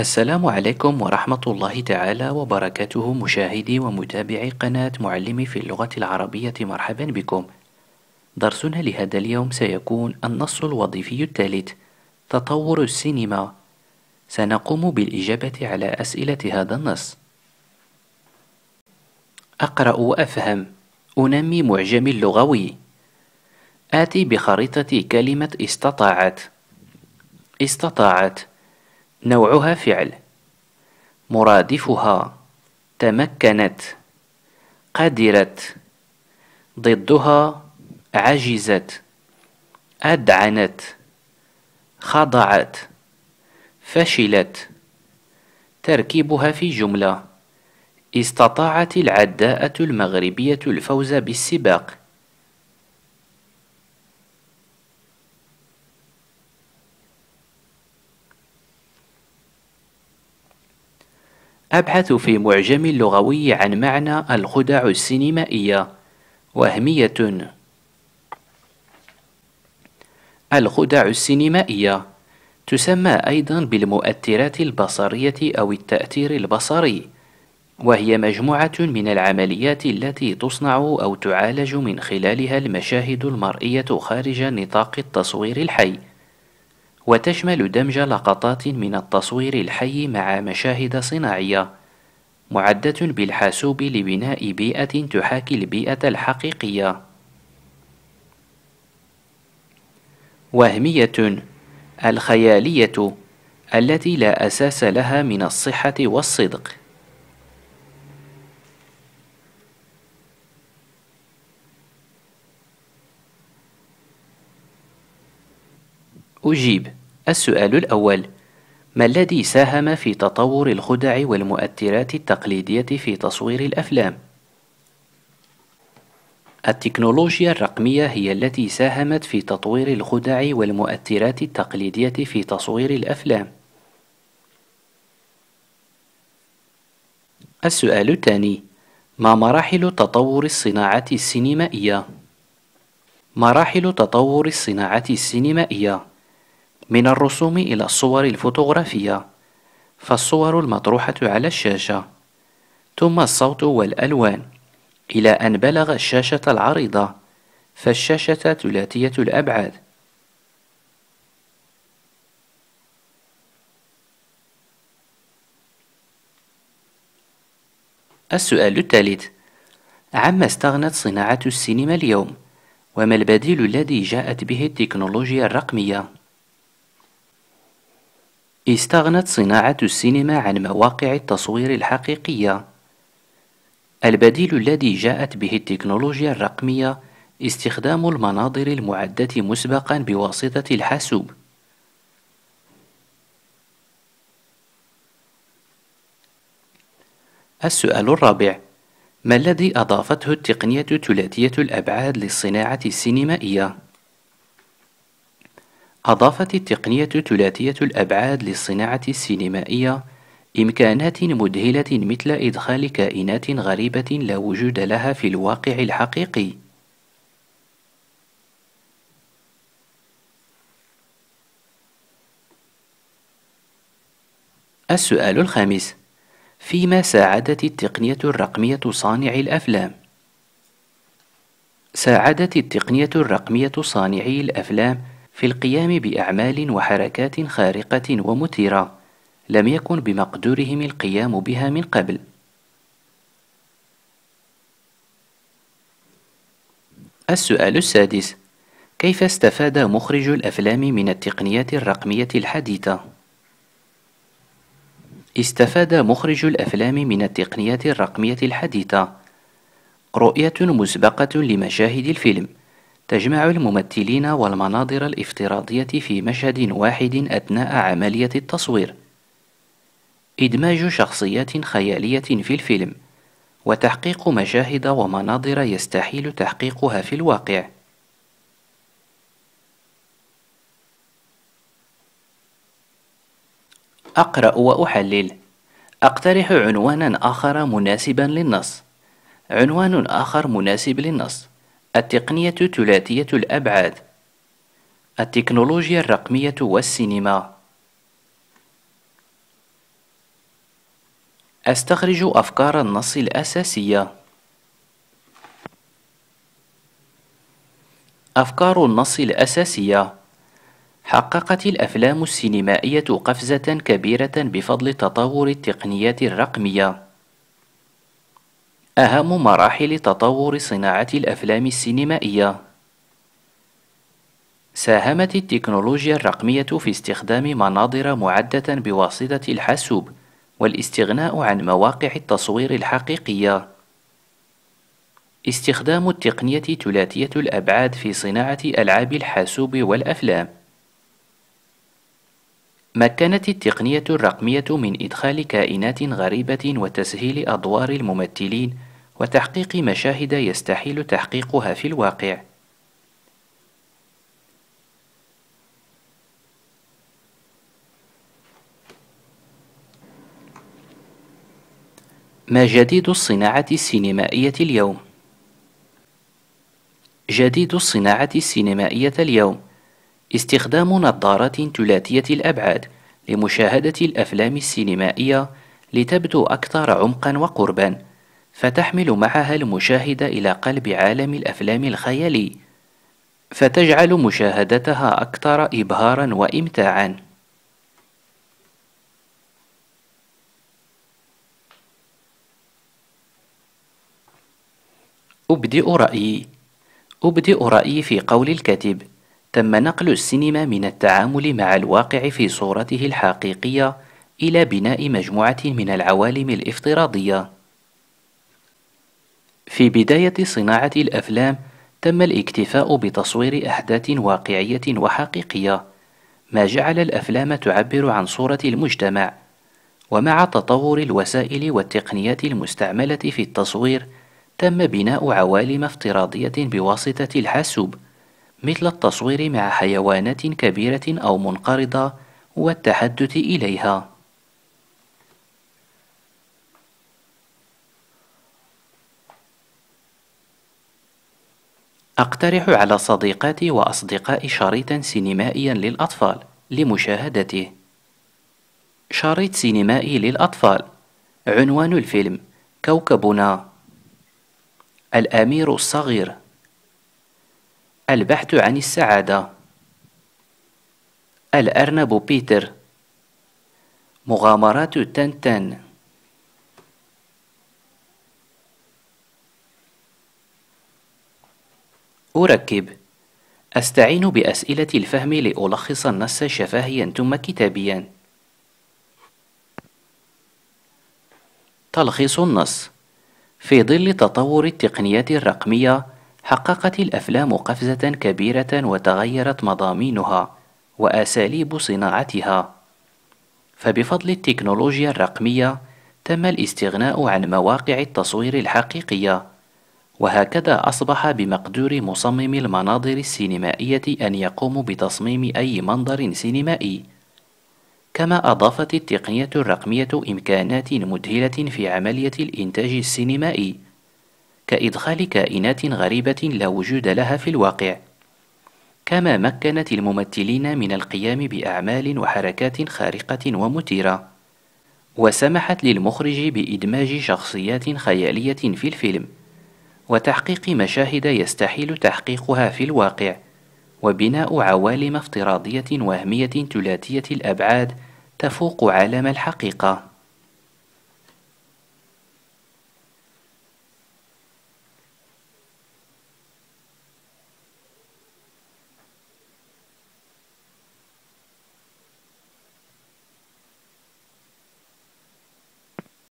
السلام عليكم ورحمة الله تعالى وبركاته مشاهدي ومتابعي قناة معلمي في اللغة العربية مرحبا بكم درسنا لهذا اليوم سيكون النص الوظيفي الثالث تطور السينما سنقوم بالإجابة على أسئلة هذا النص أقرأ وأفهم أنمي معجمي اللغوي آتي بخريطة كلمة استطاعت استطاعت نوعها فعل مرادفها تمكنت قدرت ضدها عجزت أدعنت خضعت فشلت تركيبها في جملة استطاعت العداءة المغربية الفوز بالسباق أبحث في معجم اللغوي عن معنى الخدع السينمائية وهمية الخدع السينمائية تسمى أيضا بالمؤثرات البصرية أو التأثير البصري وهي مجموعة من العمليات التي تصنع أو تعالج من خلالها المشاهد المرئية خارج نطاق التصوير الحي وتشمل دمج لقطات من التصوير الحي مع مشاهد صناعية معدة بالحاسوب لبناء بيئة تحاكي البيئة الحقيقية وهمية الخيالية التي لا أساس لها من الصحة والصدق أجيب السؤال الأول ما الذي ساهم في تطور الخدع والمؤثرات التقليدية في تصوير الأفلام؟ التكنولوجيا الرقمية هي التي ساهمت في تطوير الخدع والمؤثرات التقليدية في تصوير الأفلام. السؤال الثاني: ما مراحل تطور الصناعة السينمائية؟ مراحل تطور الصناعة السينمائية من الرسوم إلى الصور الفوتوغرافية فالصور المطروحة على الشاشة ثم الصوت والألوان إلى أن بلغ الشاشة العريضة فالشاشة ثلاثية الأبعاد السؤال الثالث عما استغنت صناعة السينما اليوم؟ وما البديل الذي جاءت به التكنولوجيا الرقمية؟ استغنت صناعة السينما عن مواقع التصوير الحقيقية. البديل الذي جاءت به التكنولوجيا الرقمية استخدام المناظر المعدة مسبقا بواسطة الحاسوب. السؤال الرابع: ما الذي أضافته التقنية ثلاثية الأبعاد للصناعة السينمائية؟ أضافت التقنية ثلاثية الأبعاد للصناعة السينمائية إمكانات مذهلة مثل إدخال كائنات غريبة لا وجود لها في الواقع الحقيقي السؤال الخامس فيما ساعدت التقنية الرقمية صانع الأفلام؟ ساعدت التقنية الرقمية صانعي الأفلام في القيام بأعمال وحركات خارقة ومثيرة لم يكن بمقدورهم القيام بها من قبل السؤال السادس كيف استفاد مخرج الأفلام من التقنيات الرقمية الحديثة؟ استفاد مخرج الأفلام من التقنيات الرقمية الحديثة رؤية مسبقة لمشاهد الفيلم تجمع الممثلين والمناظر الافتراضية في مشهد واحد أثناء عملية التصوير إدماج شخصيات خيالية في الفيلم وتحقيق مشاهد ومناظر يستحيل تحقيقها في الواقع أقرأ وأحلل أقترح عنوانا آخر مناسبا للنص عنوان آخر مناسب للنص التقنية ثلاثية الأبعاد التكنولوجيا الرقمية والسينما أستخرج أفكار النص الأساسية أفكار النص الأساسية حققت الأفلام السينمائية قفزة كبيرة بفضل تطور التقنيات الرقمية أهم مراحل تطور صناعة الأفلام السينمائية ساهمت التكنولوجيا الرقمية في استخدام مناظر معدة بواسطة الحاسوب والاستغناء عن مواقع التصوير الحقيقية استخدام التقنية ثلاثية الأبعاد في صناعة ألعاب الحاسوب والأفلام مكنت التقنية الرقمية من إدخال كائنات غريبة وتسهيل أدوار الممثلين وتحقيق مشاهد يستحيل تحقيقها في الواقع ما جديد الصناعة السينمائية اليوم؟ جديد الصناعة السينمائية اليوم استخدام نظارات ثلاثية الأبعاد لمشاهدة الأفلام السينمائية لتبدو أكثر عمقا وقربا فتحمل معها المشاهد إلى قلب عالم الأفلام الخيالي فتجعل مشاهدتها أكثر إبهارا وإمتاعا أبدئ رأيي أبدئ رأيي في قول الكاتب تم نقل السينما من التعامل مع الواقع في صورته الحقيقية إلى بناء مجموعة من العوالم الافتراضية في بداية صناعة الأفلام تم الاكتفاء بتصوير أحداث واقعية وحقيقية ما جعل الأفلام تعبر عن صورة المجتمع ومع تطور الوسائل والتقنيات المستعملة في التصوير تم بناء عوالم افتراضية بواسطة الحاسوب مثل التصوير مع حيوانات كبيرة أو منقرضة والتحدث إليها أقترح على صديقاتي وأصدقائي شريطا سينمائيا للأطفال لمشاهدته. شريط سينمائي للأطفال عنوان الفيلم كوكبنا الأمير الصغير البحث عن السعادة الأرنب بيتر مغامرات تنتن أركب أستعين بأسئلة الفهم لألخص النص شفهيا ثم كتابيا تلخيص النص في ظل تطور التقنيات الرقمية حققت الأفلام قفزة كبيرة وتغيرت مضامينها وأساليب صناعتها فبفضل التكنولوجيا الرقمية تم الاستغناء عن مواقع التصوير الحقيقيه وهكذا أصبح بمقدور مصمم المناظر السينمائية أن يقوم بتصميم أي منظر سينمائي كما أضافت التقنية الرقمية إمكانات مذهلة في عملية الإنتاج السينمائي كإدخال كائنات غريبة لا وجود لها في الواقع كما مكنت الممثلين من القيام بأعمال وحركات خارقة ومثيرة وسمحت للمخرج بإدماج شخصيات خيالية في الفيلم وتحقيق مشاهد يستحيل تحقيقها في الواقع وبناء عوالم افتراضيه وهميه ثلاثيه الابعاد تفوق عالم الحقيقه